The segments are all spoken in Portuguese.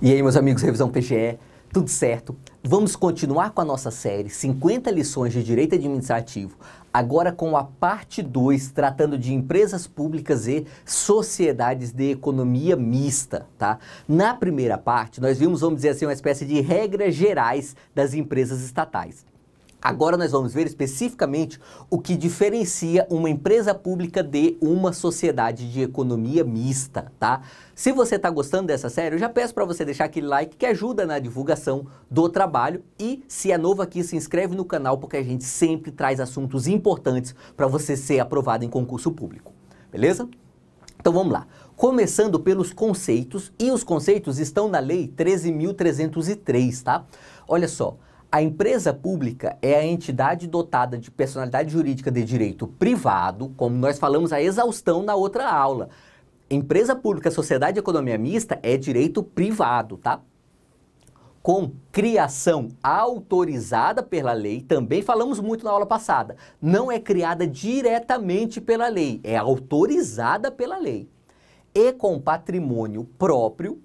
E aí, meus amigos, revisão PGE, tudo certo? Vamos continuar com a nossa série 50 lições de direito administrativo, agora com a parte 2, tratando de empresas públicas e sociedades de economia mista, tá? Na primeira parte, nós vimos, vamos dizer assim, uma espécie de regras gerais das empresas estatais. Agora nós vamos ver especificamente o que diferencia uma empresa pública de uma sociedade de economia mista, tá? Se você está gostando dessa série, eu já peço para você deixar aquele like que ajuda na divulgação do trabalho e se é novo aqui, se inscreve no canal porque a gente sempre traz assuntos importantes para você ser aprovado em concurso público, beleza? Então vamos lá. Começando pelos conceitos, e os conceitos estão na Lei 13.303, tá? Olha só, a empresa pública é a entidade dotada de personalidade jurídica de direito privado, como nós falamos a exaustão na outra aula. Empresa pública, sociedade de economia mista é direito privado, tá? Com criação autorizada pela lei, também falamos muito na aula passada. Não é criada diretamente pela lei, é autorizada pela lei. E com patrimônio próprio,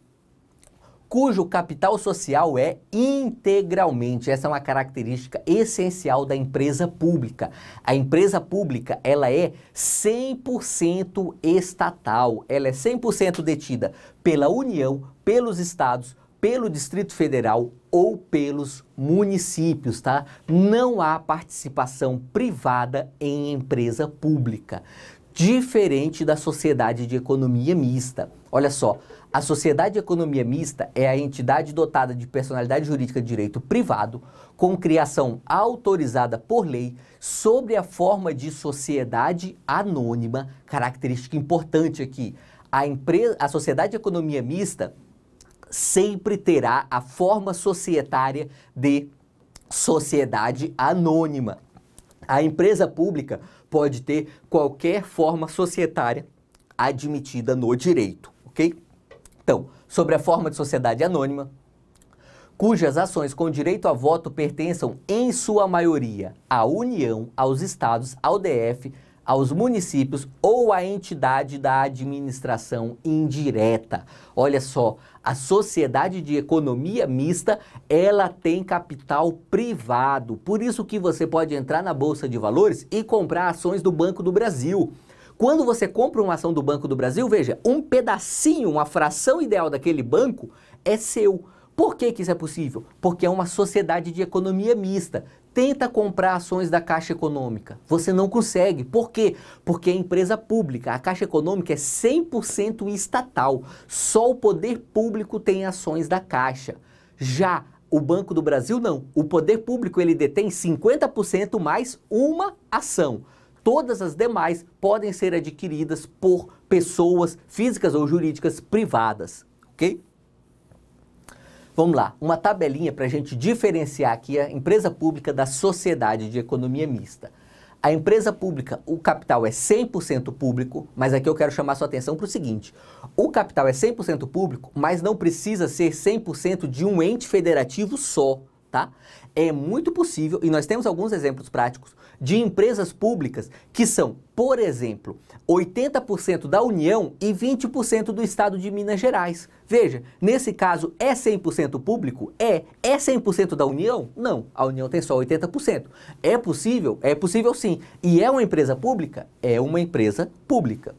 cujo capital social é integralmente. Essa é uma característica essencial da empresa pública. A empresa pública, ela é 100% estatal. Ela é 100% detida pela União, pelos estados, pelo Distrito Federal ou pelos municípios, tá? Não há participação privada em empresa pública, diferente da sociedade de economia mista. Olha só, a sociedade de economia mista é a entidade dotada de personalidade jurídica de direito privado, com criação autorizada por lei sobre a forma de sociedade anônima, característica importante aqui. A, empresa, a sociedade de economia mista sempre terá a forma societária de sociedade anônima. A empresa pública pode ter qualquer forma societária admitida no direito, ok? Então, sobre a forma de sociedade anônima, cujas ações com direito a voto pertençam, em sua maioria, à União, aos estados, ao DF, aos municípios ou à entidade da administração indireta. Olha só, a sociedade de economia mista, ela tem capital privado. Por isso que você pode entrar na bolsa de valores e comprar ações do Banco do Brasil. Quando você compra uma ação do Banco do Brasil, veja, um pedacinho, uma fração ideal daquele banco é seu. Por que, que isso é possível? Porque é uma sociedade de economia mista. Tenta comprar ações da Caixa Econômica. Você não consegue. Por quê? Porque é empresa pública. A Caixa Econômica é 100% estatal. Só o poder público tem ações da Caixa. Já o Banco do Brasil não. O poder público ele detém 50% mais uma ação. Todas as demais podem ser adquiridas por pessoas físicas ou jurídicas privadas, ok? Vamos lá, uma tabelinha para a gente diferenciar aqui a empresa pública da sociedade de economia mista. A empresa pública, o capital é 100% público, mas aqui eu quero chamar sua atenção para o seguinte: o capital é 100% público, mas não precisa ser 100% de um ente federativo só, tá? é muito possível, e nós temos alguns exemplos práticos, de empresas públicas que são, por exemplo, 80% da União e 20% do Estado de Minas Gerais. Veja, nesse caso é 100% público? É. É 100% da União? Não, a União tem só 80%. É possível? É possível sim. E é uma empresa pública? É uma empresa pública.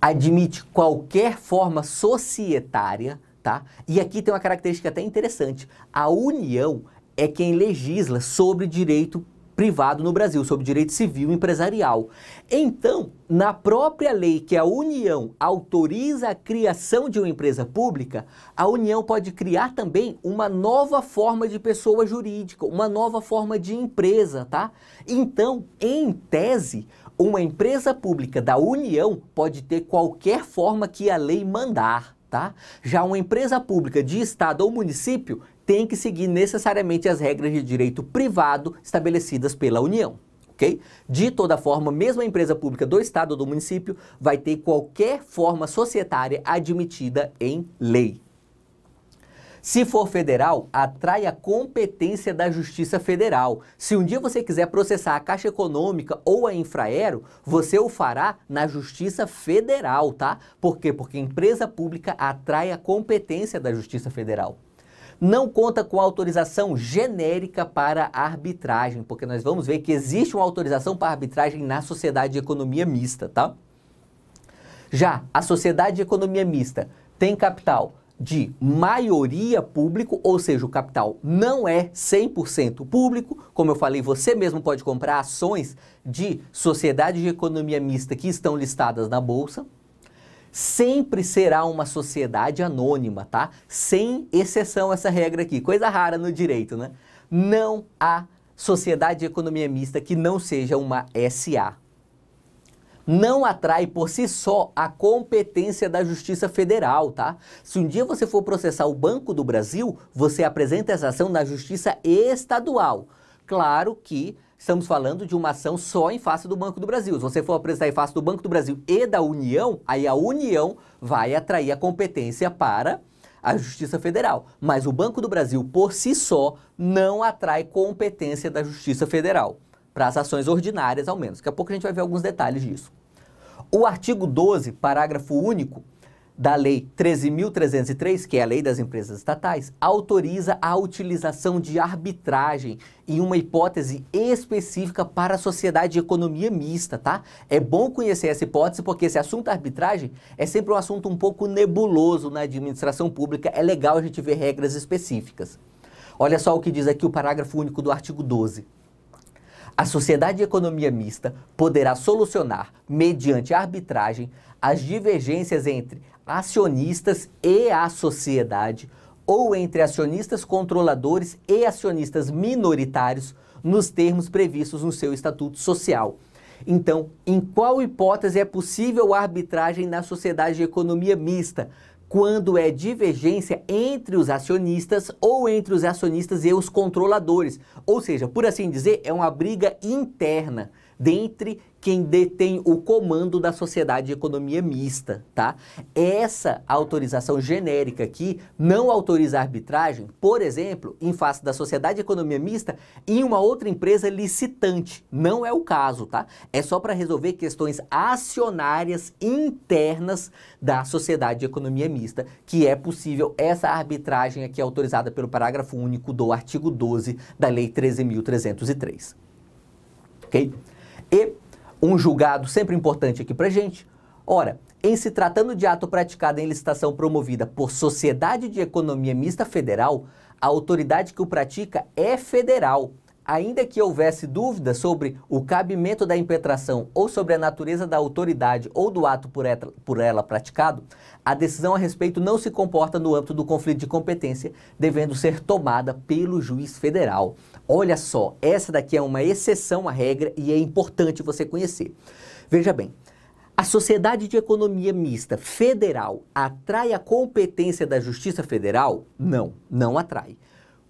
Admite qualquer forma societária tá? E aqui tem uma característica até interessante. A União é quem legisla sobre direito privado no Brasil, sobre direito civil e empresarial. Então, na própria lei que a União autoriza a criação de uma empresa pública, a União pode criar também uma nova forma de pessoa jurídica, uma nova forma de empresa, tá? Então, em tese, uma empresa pública da União pode ter qualquer forma que a lei mandar tá? Já uma empresa pública de estado ou município tem que seguir necessariamente as regras de direito privado estabelecidas pela União. Okay? De toda forma, mesmo a empresa pública do estado ou do município vai ter qualquer forma societária admitida em lei. Se for federal, atrai a competência da Justiça Federal. Se um dia você quiser processar a Caixa Econômica ou a Infraero, você o fará na Justiça Federal, tá? Por quê? Porque empresa pública atrai a competência da Justiça Federal não conta com autorização genérica para arbitragem, porque nós vamos ver que existe uma autorização para arbitragem na sociedade de economia mista, tá? Já a sociedade de economia mista tem capital de maioria público, ou seja, o capital não é 100% público. Como eu falei, você mesmo pode comprar ações de sociedades de economia mista que estão listadas na bolsa. Sempre será uma sociedade anônima, tá? Sem exceção essa regra aqui, coisa rara no direito, né? Não há sociedade de economia mista que não seja uma SA não atrai por si só a competência da Justiça Federal, tá? Se um dia você for processar o Banco do Brasil, você apresenta essa ação na Justiça Estadual. Claro que estamos falando de uma ação só em face do Banco do Brasil. Se você for apresentar em face do Banco do Brasil e da União, aí a União vai atrair a competência para a Justiça Federal. Mas o Banco do Brasil, por si só, não atrai competência da Justiça Federal para as ações ordinárias, ao menos. Daqui a pouco a gente vai ver alguns detalhes disso. O artigo 12, parágrafo único da Lei 13.303, que é a Lei das Empresas Estatais, autoriza a utilização de arbitragem em uma hipótese específica para a sociedade de economia mista, tá? É bom conhecer essa hipótese porque esse assunto arbitragem é sempre um assunto um pouco nebuloso na administração pública, é legal a gente ver regras específicas. Olha só o que diz aqui o parágrafo único do artigo 12. A sociedade de economia mista poderá solucionar, mediante arbitragem, as divergências entre acionistas e a sociedade, ou entre acionistas controladores e acionistas minoritários, nos termos previstos no seu estatuto social. Então, em qual hipótese é possível a arbitragem na sociedade de economia mista? quando é divergência entre os acionistas ou entre os acionistas e os controladores. Ou seja, por assim dizer, é uma briga interna dentre quem detém o comando da sociedade de economia mista, tá? Essa autorização genérica aqui não autoriza a arbitragem, por exemplo, em face da sociedade de economia mista em uma outra empresa licitante. Não é o caso, tá? É só para resolver questões acionárias internas da sociedade de economia mista, que é possível essa arbitragem aqui autorizada pelo parágrafo único do artigo 12 da lei 13303. OK? E um julgado sempre importante aqui para gente. Ora, em se tratando de ato praticado em licitação promovida por Sociedade de Economia Mista Federal, a autoridade que o pratica é federal. Ainda que houvesse dúvida sobre o cabimento da impetração ou sobre a natureza da autoridade ou do ato por por ela praticado, a decisão a respeito não se comporta no âmbito do conflito de competência, devendo ser tomada pelo juiz federal. Olha só, essa daqui é uma exceção à regra e é importante você conhecer. Veja bem, a Sociedade de Economia Mista Federal atrai a competência da Justiça Federal? Não, não atrai.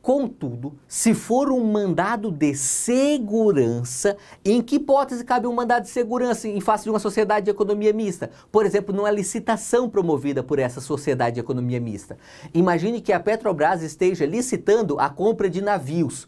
Contudo, se for um mandado de segurança, em que hipótese cabe um mandado de segurança em face de uma sociedade de economia mista? Por exemplo, numa licitação promovida por essa sociedade de economia mista. Imagine que a Petrobras esteja licitando a compra de navios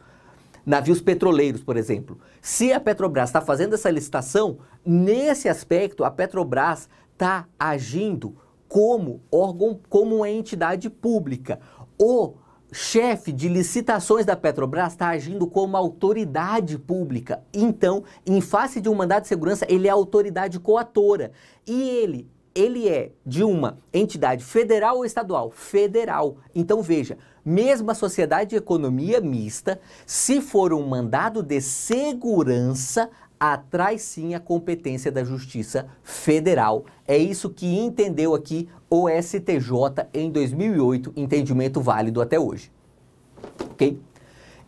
navios petroleiros, por exemplo. Se a Petrobras está fazendo essa licitação, nesse aspecto a Petrobras está agindo como órgão, como uma entidade pública. O chefe de licitações da Petrobras está agindo como autoridade pública. Então, em face de um mandado de segurança, ele é autoridade coatora. E ele ele é de uma entidade federal ou estadual? Federal. Então veja, mesmo a sociedade de economia mista, se for um mandado de segurança, atrai sim a competência da Justiça Federal. É isso que entendeu aqui o STJ em 2008, entendimento válido até hoje. OK?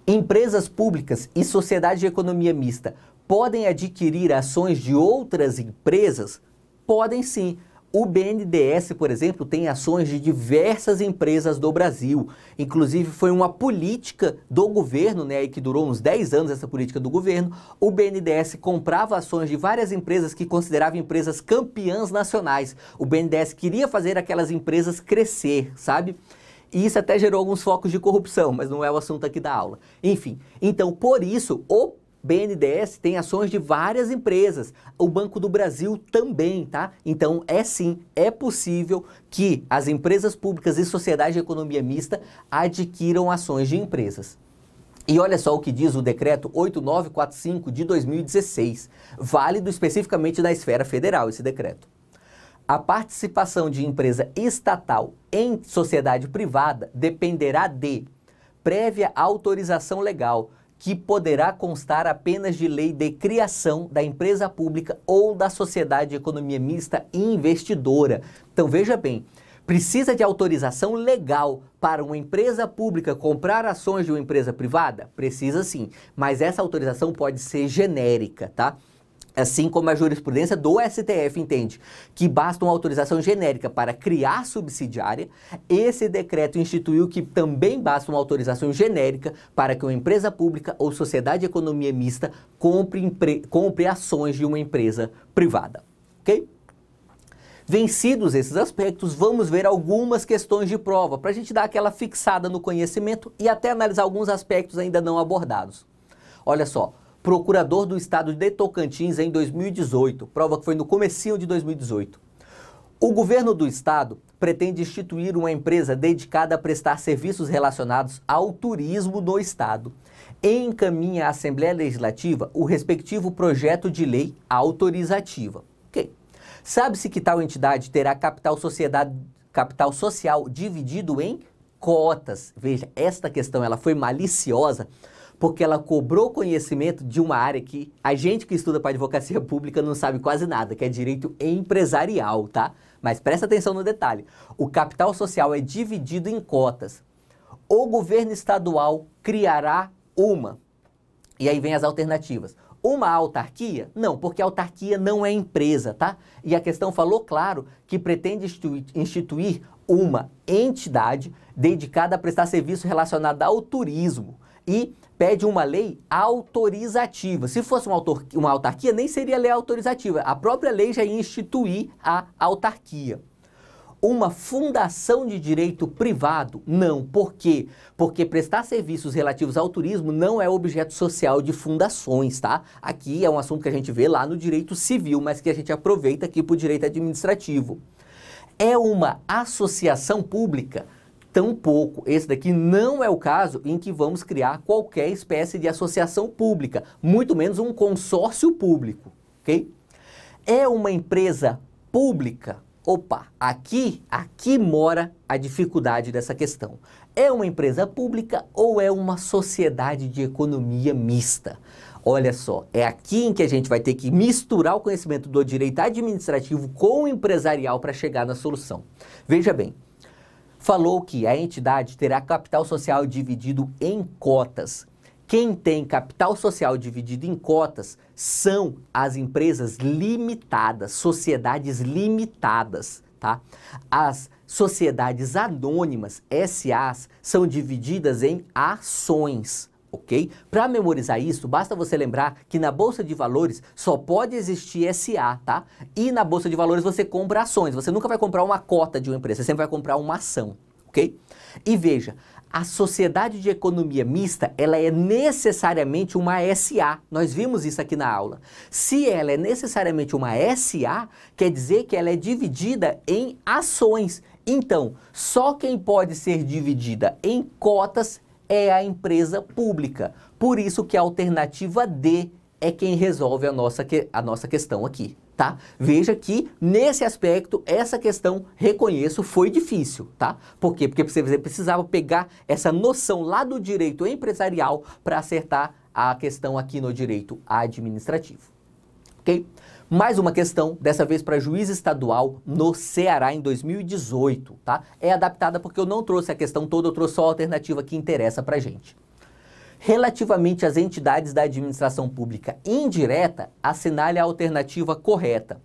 Empresas públicas e sociedade de economia mista podem adquirir ações de outras empresas? Podem sim, o BNDES, por exemplo, tem ações de diversas empresas do Brasil. Inclusive, foi uma política do governo, né, e que durou uns 10 anos essa política do governo. O BNDES comprava ações de várias empresas que considerava empresas campeãs nacionais. O BNDES queria fazer aquelas empresas crescer, sabe? E isso até gerou alguns focos de corrupção, mas não é o assunto aqui da aula. Enfim, então por isso o BNDES tem ações de várias empresas, o Banco do Brasil também, tá? Então é sim, é possível que as empresas públicas e sociedades de economia mista adquiram ações de empresas. E olha só o que diz o decreto 8945 de 2016, válido especificamente na esfera federal esse decreto. A participação de empresa estatal em sociedade privada dependerá de prévia autorização legal que poderá constar apenas de lei de criação da empresa pública ou da sociedade de economia mista investidora. Então veja bem, precisa de autorização legal para uma empresa pública comprar ações de uma empresa privada? Precisa sim, mas essa autorização pode ser genérica, tá? Assim como a jurisprudência do STF entende que basta uma autorização genérica para criar subsidiária, esse decreto instituiu que também basta uma autorização genérica para que uma empresa pública ou sociedade de economia mista compre, compre ações de uma empresa privada. Ok? Vencidos esses aspectos, vamos ver algumas questões de prova para a gente dar aquela fixada no conhecimento e até analisar alguns aspectos ainda não abordados. Olha só, procurador do estado de Tocantins em 2018, prova que foi no comecinho de 2018. O governo do estado pretende instituir uma empresa dedicada a prestar serviços relacionados ao turismo no estado. Encaminha à Assembleia Legislativa o respectivo projeto de lei autorizativa. Ok. Sabe-se que tal entidade terá capital, capital social dividido em cotas. Veja, esta questão ela foi maliciosa porque ela cobrou conhecimento de uma área que a gente que estuda para advocacia pública não sabe quase nada, que é direito empresarial, tá? Mas presta atenção no detalhe. O capital social é dividido em cotas. O governo estadual criará uma. E aí vem as alternativas. Uma autarquia? Não, porque autarquia não é empresa, tá? E a questão falou claro que pretende instituir uma entidade dedicada a prestar serviço relacionado ao turismo e pede uma lei autorizativa. Se fosse uma, uma autarquia, nem seria lei autorizativa. A própria lei já ia instituir a autarquia. Uma fundação de direito privado? Não. Por quê? Porque prestar serviços relativos ao turismo não é objeto social de fundações, tá? Aqui é um assunto que a gente vê lá no direito civil, mas que a gente aproveita aqui para o direito administrativo. É uma associação pública? Tampouco, esse daqui não é o caso em que vamos criar qualquer espécie de associação pública, muito menos um consórcio público, ok? É uma empresa pública. Opa, aqui, aqui mora a dificuldade dessa questão. É uma empresa pública ou é uma sociedade de economia mista? Olha só, é aqui em que a gente vai ter que misturar o conhecimento do direito administrativo com o empresarial para chegar na solução. Veja bem, falou que a entidade terá capital social dividido em cotas. Quem tem capital social dividido em cotas são as empresas limitadas, sociedades limitadas, tá? As sociedades anônimas, SAs, são divididas em ações ok? Para memorizar isso, basta você lembrar que na bolsa de valores só pode existir SA, tá? E na bolsa de valores você compra ações, você nunca vai comprar uma cota de uma empresa, você sempre vai comprar uma ação, ok? E veja, a sociedade de economia mista, ela é necessariamente uma SA. Nós vimos isso aqui na aula. Se ela é necessariamente uma SA, quer dizer que ela é dividida em ações. Então, só quem pode ser dividida em cotas é a empresa pública. Por isso que a alternativa D é quem resolve a nossa, a nossa questão aqui, tá? Veja que nesse aspecto, essa questão, reconheço, foi difícil, tá? Por quê? Porque você precisava pegar essa noção lá do direito empresarial para acertar a questão aqui no direito administrativo ok? Mais uma questão, dessa vez para juiz estadual no Ceará em 2018, tá? É adaptada porque eu não trouxe a questão toda, eu trouxe só a alternativa que interessa para gente. Relativamente às entidades da administração pública indireta, assinale a alternativa correta.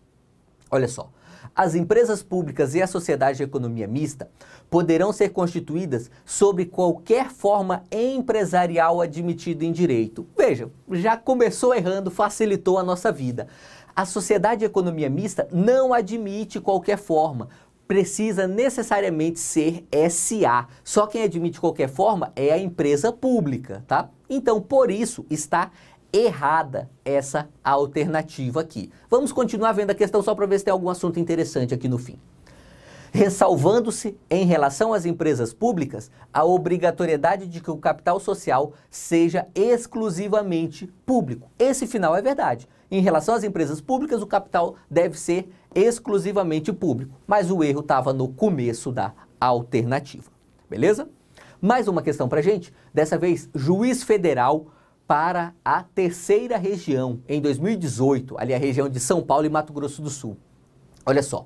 Olha só, as empresas públicas e a sociedade de economia mista poderão ser constituídas sobre qualquer forma empresarial admitida em direito seja, já começou errando, facilitou a nossa vida. A sociedade de economia mista não admite qualquer forma. Precisa necessariamente ser SA. Só quem admite qualquer forma é a empresa pública, tá? Então, por isso, está errada essa alternativa aqui. Vamos continuar vendo a questão só para ver se tem algum assunto interessante aqui no fim ressalvando-se, em relação às empresas públicas, a obrigatoriedade de que o capital social seja exclusivamente público. Esse final é verdade. Em relação às empresas públicas, o capital deve ser exclusivamente público, mas o erro estava no começo da alternativa. Beleza? Mais uma questão para gente, dessa vez juiz federal para a terceira região em 2018, ali a região de São Paulo e Mato Grosso do Sul. Olha só,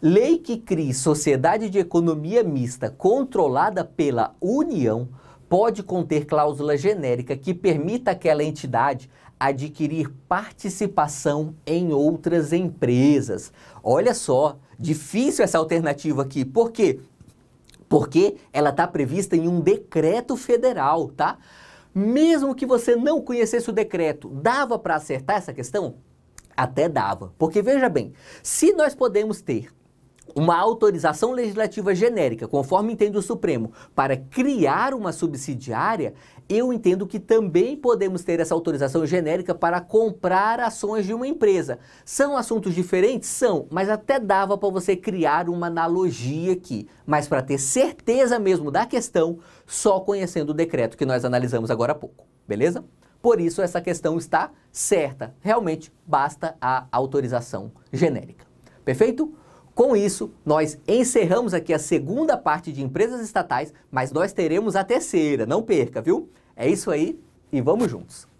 Lei que crie sociedade de economia mista controlada pela União pode conter cláusula genérica que permita aquela entidade adquirir participação em outras empresas. Olha só, difícil essa alternativa aqui. Por quê? Porque ela está prevista em um decreto federal, tá? Mesmo que você não conhecesse o decreto, dava para acertar essa questão? Até dava. Porque veja bem, se nós podemos ter uma autorização legislativa genérica, conforme entende o Supremo, para criar uma subsidiária, eu entendo que também podemos ter essa autorização genérica para comprar ações de uma empresa. São assuntos diferentes? São, mas até dava para você criar uma analogia aqui. Mas para ter certeza mesmo da questão, só conhecendo o decreto que nós analisamos agora há pouco, beleza? Por isso, essa questão está certa. Realmente, basta a autorização genérica. Perfeito? Com isso, nós encerramos aqui a segunda parte de empresas estatais, mas nós teremos a terceira, não perca, viu? É isso aí e vamos juntos!